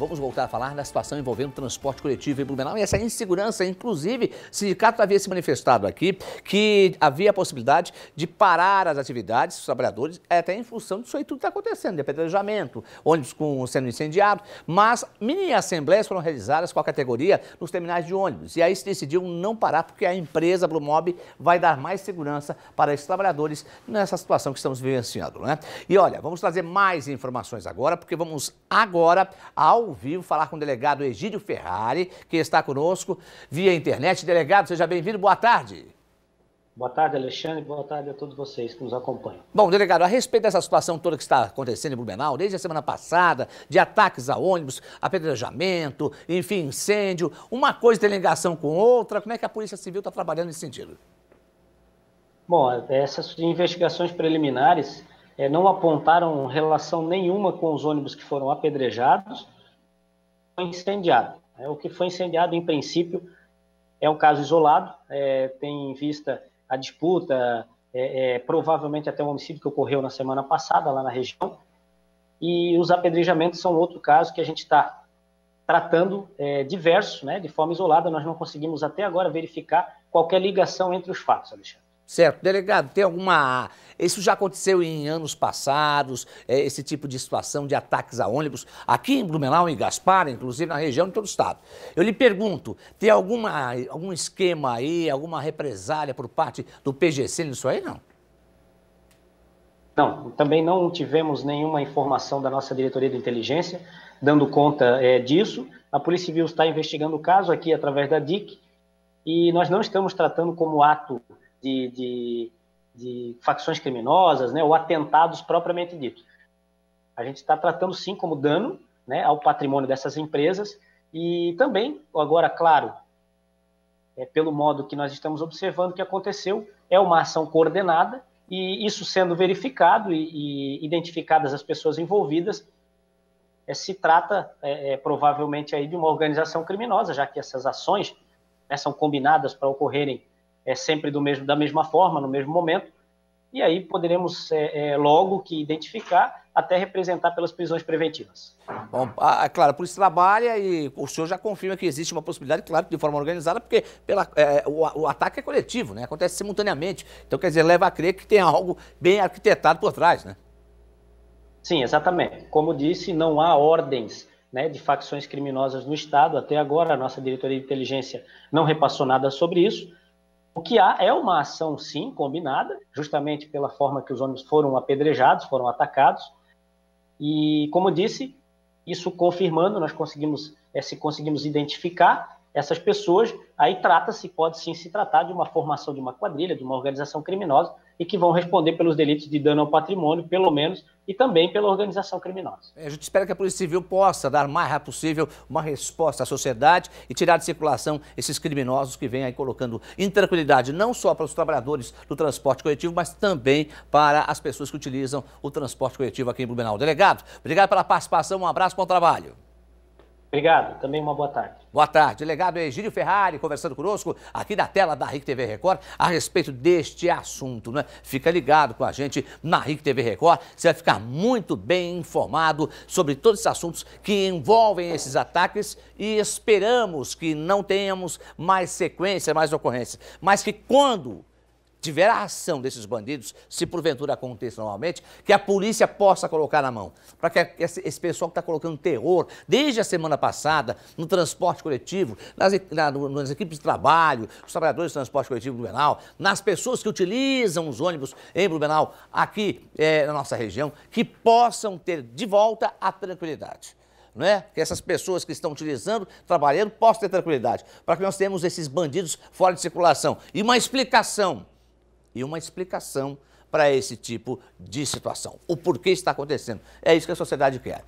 Vamos voltar a falar da situação envolvendo transporte coletivo em Blumenau e essa insegurança. Inclusive, o sindicato havia se manifestado aqui que havia a possibilidade de parar as atividades dos trabalhadores, é até em função disso aí tudo que está acontecendo, de apedrejamento, ônibus com, sendo incendiado. Mas mini-assembleias foram realizadas com a categoria nos terminais de ônibus. E aí se decidiu não parar, porque a empresa Blumob vai dar mais segurança para esses trabalhadores nessa situação que estamos vivenciando. Né? E olha, vamos trazer mais informações agora, porque vamos agora ao vivo, falar com o delegado Egídio Ferrari, que está conosco via internet. Delegado, seja bem-vindo, boa tarde. Boa tarde, Alexandre. Boa tarde a todos vocês que nos acompanham. Bom, delegado, a respeito dessa situação toda que está acontecendo em Blumenau, desde a semana passada, de ataques a ônibus, apedrejamento, enfim, incêndio, uma coisa tem ligação com outra, como é que a Polícia Civil está trabalhando nesse sentido? Bom, essas investigações preliminares é, não apontaram relação nenhuma com os ônibus que foram apedrejados incendiado. É, o que foi incendiado, em princípio, é um caso isolado, é, tem em vista a disputa, é, é, provavelmente até o um homicídio que ocorreu na semana passada lá na região. E os apedrejamentos são outro caso que a gente está tratando é, diverso, né, de forma isolada. Nós não conseguimos até agora verificar qualquer ligação entre os fatos, Alexandre. Certo, delegado, tem alguma. Isso já aconteceu em anos passados, é, esse tipo de situação de ataques a ônibus, aqui em Blumenau, em Gaspar, inclusive na região de todo o estado. Eu lhe pergunto, tem alguma, algum esquema aí, alguma represália por parte do PGC nisso aí, não? Não, também não tivemos nenhuma informação da nossa diretoria de inteligência dando conta é, disso. A Polícia Civil está investigando o caso aqui através da DIC e nós não estamos tratando como ato de, de, de facções criminosas, né, ou atentados propriamente dito. A gente está tratando sim como dano né, ao patrimônio dessas empresas e também, agora, claro, é, pelo modo que nós estamos observando que aconteceu, é uma ação coordenada e isso sendo verificado e, e identificadas as pessoas envolvidas, é, se trata é, é provavelmente aí de uma organização criminosa, já que essas ações né, são combinadas para ocorrerem é, sempre do mesmo, da mesma forma, no mesmo momento, e aí poderemos é, é, logo que identificar até representar pelas prisões preventivas. Bom, a, ah, a, é claro, a polícia trabalha e o senhor já confirma que existe uma possibilidade, claro, de forma organizada, porque pela, é, o, o, ataque é coletivo, né? acontece simultaneamente. Então, quer dizer, leva a crer que tem algo bem arquitetado por trás, né? Sim, exatamente. Como disse, não há ordens né, de facções criminosas no Estado. Até agora, a nossa diretoria de inteligência não repassou nada sobre isso o que há é uma ação, sim, combinada, justamente pela forma que os homens foram apedrejados, foram atacados. E, como disse, isso confirmando, nós conseguimos, é, se conseguimos identificar essas pessoas, aí trata-se, pode sim se tratar de uma formação de uma quadrilha, de uma organização criminosa, e que vão responder pelos delitos de dano ao patrimônio, pelo menos, e também pela organização criminosa. É, a gente espera que a Polícia Civil possa dar o mais rápido possível uma resposta à sociedade e tirar de circulação esses criminosos que vêm aí colocando intranquilidade não só para os trabalhadores do transporte coletivo, mas também para as pessoas que utilizam o transporte coletivo aqui em Blumenau. Delegado, obrigado pela participação, um abraço, bom trabalho. Obrigado, também uma boa tarde. Boa tarde. Delegado é Egílio Ferrari conversando conosco aqui da tela da RIC TV Record a respeito deste assunto. Né? Fica ligado com a gente na RIC TV Record. Você vai ficar muito bem informado sobre todos esses assuntos que envolvem esses ataques e esperamos que não tenhamos mais sequência, mais ocorrência. Mas que quando tiver a ação desses bandidos, se porventura aconteça normalmente, que a polícia possa colocar na mão. Para que esse, esse pessoal que está colocando terror, desde a semana passada, no transporte coletivo, nas, na, nas equipes de trabalho, os trabalhadores do transporte coletivo do Blumenau, nas pessoas que utilizam os ônibus em Blumenau, aqui é, na nossa região, que possam ter de volta a tranquilidade. Não é? Que essas pessoas que estão utilizando, trabalhando, possam ter tranquilidade. Para que nós tenhamos esses bandidos fora de circulação. E uma explicação e uma explicação para esse tipo de situação. O porquê está acontecendo. É isso que a sociedade quer.